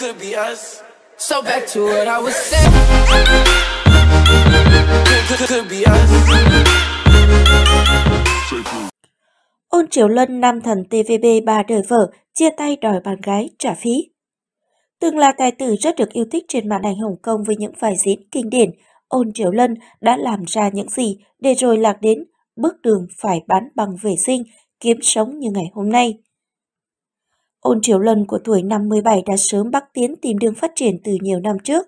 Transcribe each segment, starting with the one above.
could be us. So back to what I was saying. Could, could be us. Ôn Triều Lân nam thần TVB ba đời vợ, chia tay đòi bạn gái trả phí. Từng là tài tử rất được yêu thích trên màn ảnh Hồng Kông với những vai diễn kinh điển, Ôn Triều Lân đã làm ra những gì để rồi lạc đến bước đường phải bán bằng vệ sinh, kiếm sống như ngày hôm nay. Ôn Triều Lân của tuổi năm 17 đã sớm bắc tiến tìm đường phát triển từ nhiều năm trước.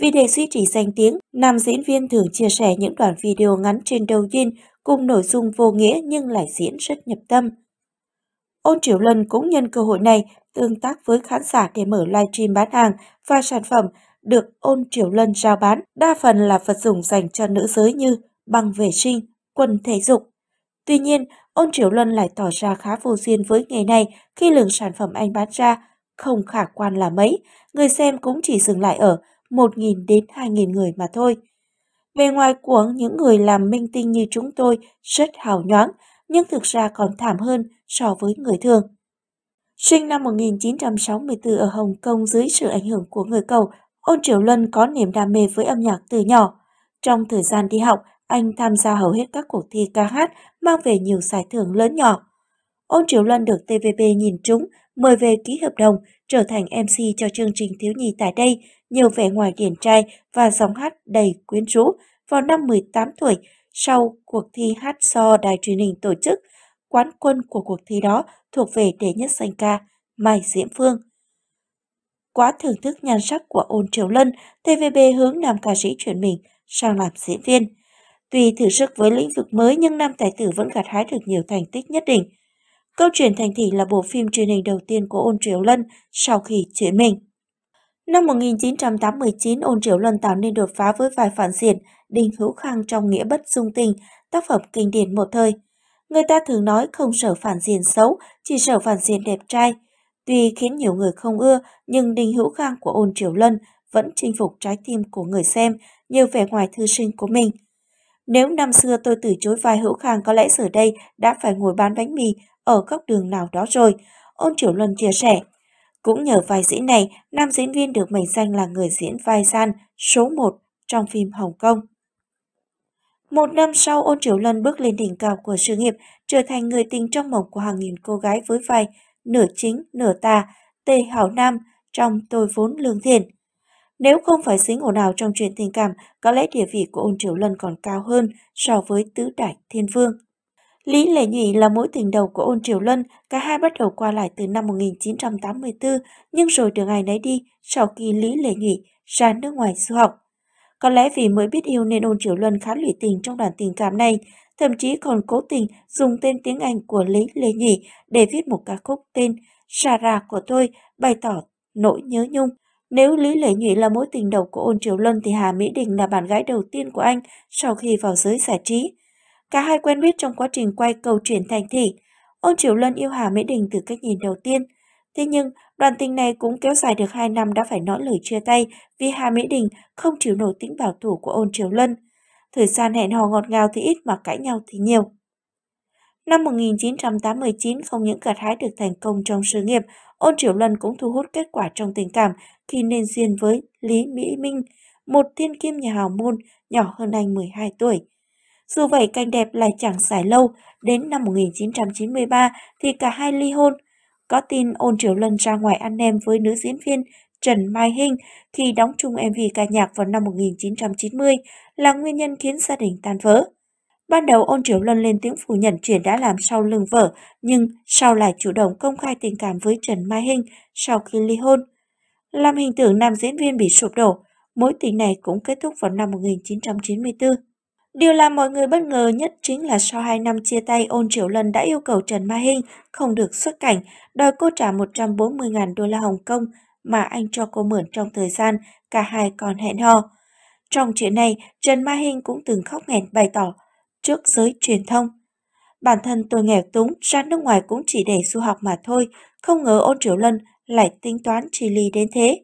Vì để duy trì danh tiếng, nam diễn viên thường chia sẻ những đoạn video ngắn trên đầu Douyin cùng nội dung vô nghĩa nhưng lại diễn rất nhập tâm. Ôn Triều Lân cũng nhân cơ hội này tương tác với khán giả để mở livestream bán hàng và sản phẩm được Ôn Triều Lân giao bán, đa phần là vật dụng dành cho nữ giới như băng vệ sinh, quần thể dục, Tuy nhiên, Ôn Triều Luân lại tỏ ra khá vô duyên với nghề này khi lượng sản phẩm anh bán ra không khả quan là mấy, người xem cũng chỉ dừng lại ở 1.000 đến 2.000 người mà thôi. Về ngoài của những người làm minh tinh như chúng tôi rất hào nhoáng, nhưng thực ra còn thảm hơn so với người thường. Sinh năm 1964 ở Hồng Kông dưới sự ảnh hưởng của người cầu, Ôn Triều Luân có niềm đam mê với âm nhạc từ nhỏ. Trong thời gian đi học, anh tham gia hầu hết các cuộc thi ca hát, mang về nhiều giải thưởng lớn nhỏ. Ôn Triều Luân được TVB nhìn trúng, mời về ký hợp đồng, trở thành MC cho chương trình thiếu nhi tại đây, nhiều vẻ ngoài điển trai và giọng hát đầy quyến rũ. Vào năm 18 tuổi, sau cuộc thi hát so đài truyền hình tổ chức, quán quân của cuộc thi đó thuộc về đệ nhất danh ca Mai Diễm Phương. Quá thưởng thức nhan sắc của Ôn Triều Lân, TVB hướng nam ca sĩ chuyển mình sang làm diễn viên. Tuy thử sức với lĩnh vực mới nhưng nam tài tử vẫn gặt hái được nhiều thành tích nhất định. Câu chuyện Thành Thị là bộ phim truyền hình đầu tiên của Ôn Triều Lân sau khi chuyển mình. Năm 1989, Ôn Triều Lân tạo nên đột phá với vài phản diện Đinh Hữu Khang trong Nghĩa Bất Dung Tình, tác phẩm kinh điển một thời. Người ta thường nói không sở phản diện xấu, chỉ sở phản diện đẹp trai. Tuy khiến nhiều người không ưa, nhưng Đinh Hữu Khang của Ôn Triều Lân vẫn chinh phục trái tim của người xem như vẻ ngoài thư sinh của mình – nếu năm xưa tôi từ chối vai hữu khang có lẽ giờ đây đã phải ngồi bán bánh mì ở góc đường nào đó rồi, ông Triều Luân chia sẻ. Cũng nhờ vai diễn này, nam diễn viên được mệnh danh là người diễn vai gian số 1 trong phim Hồng Kông. Một năm sau, Ôn Triều Lân bước lên đỉnh cao của sự nghiệp, trở thành người tình trong mộng của hàng nghìn cô gái với vai nửa chính, nửa tà, Tề Hảo Nam trong Tôi Vốn Lương Thiền. Nếu không phải xính ồn nào trong chuyện tình cảm, có lẽ địa vị của ôn triều lân còn cao hơn so với tứ đại thiên vương. Lý Lệ Nhụy là mối tình đầu của ôn triều lân, cả hai bắt đầu qua lại từ năm 1984, nhưng rồi đường ai nấy đi sau khi Lý Lệ Nhụy ra nước ngoài du học. Có lẽ vì mới biết yêu nên ôn triều Lân khá lụy tình trong đoàn tình cảm này, thậm chí còn cố tình dùng tên tiếng Anh của Lý Lê Nhị để viết một ca khúc tên Sarah của tôi bày tỏ nỗi nhớ nhung. Nếu Lý Lệ Nhụy là mối tình đầu của Ôn Triều Lân thì Hà Mỹ Đình là bạn gái đầu tiên của anh sau khi vào giới giải trí. Cả hai quen biết trong quá trình quay câu chuyện thành thị. Ôn Triều Lân yêu Hà Mỹ Đình từ cách nhìn đầu tiên. Thế nhưng, đoàn tình này cũng kéo dài được 2 năm đã phải nói lời chia tay vì Hà Mỹ Đình không chịu nổi tính bảo thủ của Ôn Triều Lân. Thời gian hẹn hò ngọt ngào thì ít mà cãi nhau thì nhiều. Năm 1989 không những gặt hái được thành công trong sự nghiệp, Ôn Triều Lân cũng thu hút kết quả trong tình cảm khi nên duyên với Lý Mỹ Minh, một thiên kim nhà hào môn nhỏ hơn anh 12 tuổi. Dù vậy, canh đẹp lại chẳng xài lâu, đến năm 1993 thì cả hai ly hôn. Có tin Ôn Triều Lân ra ngoài ăn nem với nữ diễn viên Trần Mai Hinh khi đóng chung MV ca nhạc vào năm 1990 là nguyên nhân khiến gia đình tan vỡ. Ban đầu ôn triệu luân lên tiếng phủ nhận chuyện đã làm sau lưng vợ, nhưng sau lại chủ động công khai tình cảm với Trần Mai Hinh sau khi ly hôn. Làm hình tượng nam diễn viên bị sụp đổ, mối tình này cũng kết thúc vào năm 1994. Điều làm mọi người bất ngờ nhất chính là sau 2 năm chia tay, Ôn Triệu Lân đã yêu cầu Trần Mai Hinh không được xuất cảnh, đòi cô trả 140.000 đô la Hồng Kông mà anh cho cô mượn trong thời gian cả hai còn hẹn hò. Trong chuyện này, Trần Mai Hinh cũng từng khóc nghẹn bày tỏ trước giới truyền thông. Bản thân tôi nghèo túng, ra nước ngoài cũng chỉ để du học mà thôi, không ngờ ôn triệu lân lại tính toán trì lì đến thế.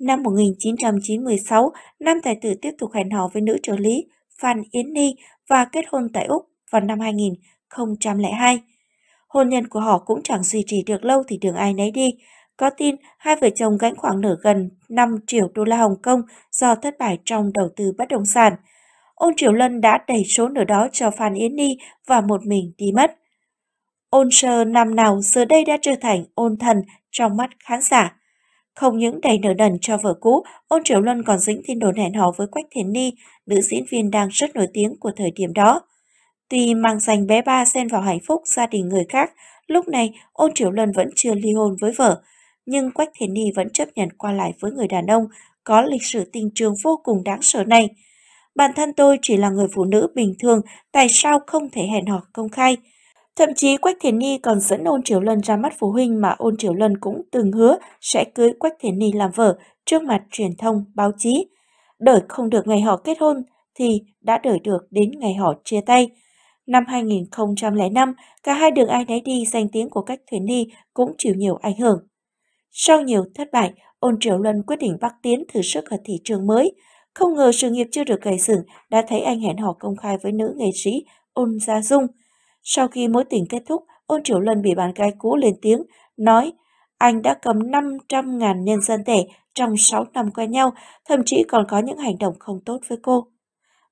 Năm 1996, nam tài tử tiếp tục hẹn hò với nữ trợ lý Phan Yến Ni và kết hôn tại Úc vào năm 2002. Hôn nhân của họ cũng chẳng duy trì được lâu thì đường ai nấy đi. Có tin hai vợ chồng gánh khoảng nửa gần 5 triệu đô la Hồng Kông do thất bại trong đầu tư bất động sản – Ôn Triều Lân đã đẩy số nửa đó cho Phan Yến Ni và một mình đi mất. Ôn sơ năm nào giờ đây đã trở thành ôn thần trong mắt khán giả. Không những đầy nở đần cho vợ cũ, Ôn Triều Luân còn dính tin đồn hẹn hò với Quách Thiền Ni, nữ diễn viên đang rất nổi tiếng của thời điểm đó. Tuy mang danh bé ba xen vào hạnh phúc gia đình người khác, lúc này Ôn Triều Luân vẫn chưa ly hôn với vợ, nhưng Quách Thiền Ni vẫn chấp nhận qua lại với người đàn ông có lịch sử tình trường vô cùng đáng sợ này bản thân tôi chỉ là người phụ nữ bình thường, tại sao không thể hẹn hò công khai? Thậm chí Quách Thiền Ni còn dẫn Ôn Triều Lân ra mắt phụ huynh mà Ôn Triều Lân cũng từng hứa sẽ cưới Quách Thiền Ni làm vợ trước mặt truyền thông, báo chí. Đợi không được ngày họ kết hôn thì đã đợi được đến ngày họ chia tay. Năm 2005, cả hai đường ai nấy đi danh tiếng của Quách Thiền Ni cũng chịu nhiều ảnh hưởng. Sau nhiều thất bại, Ôn Triều Lân quyết định bắc tiến thử sức ở thị trường mới – không ngờ sự nghiệp chưa được cày sừng đã thấy anh hẹn hò công khai với nữ nghệ sĩ Ôn Gia Dung. Sau khi mối tình kết thúc, Ôn Triệu Lân bị bạn gái cũ lên tiếng, nói anh đã cấm 500.000 nhân dân tệ trong 6 năm quen nhau, thậm chí còn có những hành động không tốt với cô.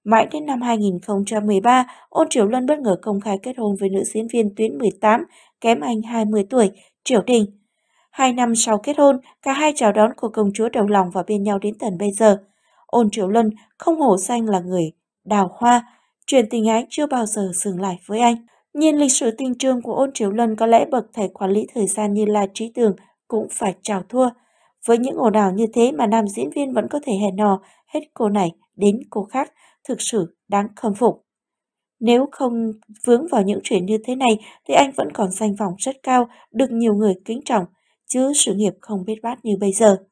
Mãi đến năm 2013, Ôn Triệu Lân bất ngờ công khai kết hôn với nữ diễn viên Tuyến 18, kém anh 20 tuổi, Triệu Đình. Hai năm sau kết hôn, cả hai chào đón của công chúa đầu lòng và bên nhau đến tận bây giờ. Ôn Triệu Lân không hổ xanh là người đào hoa, chuyện tình ái chưa bao giờ dừng lại với anh. Nhìn lịch sử tình trường của Ôn Triệu Lân có lẽ bậc thầy quản lý thời gian như La Trí Tường cũng phải chào thua. Với những ồn ào như thế mà nam diễn viên vẫn có thể hẹn hò hết cô này đến cô khác, thực sự đáng khâm phục. Nếu không vướng vào những chuyện như thế này thì anh vẫn còn danh vọng rất cao, được nhiều người kính trọng, chứ sự nghiệp không biết bát như bây giờ.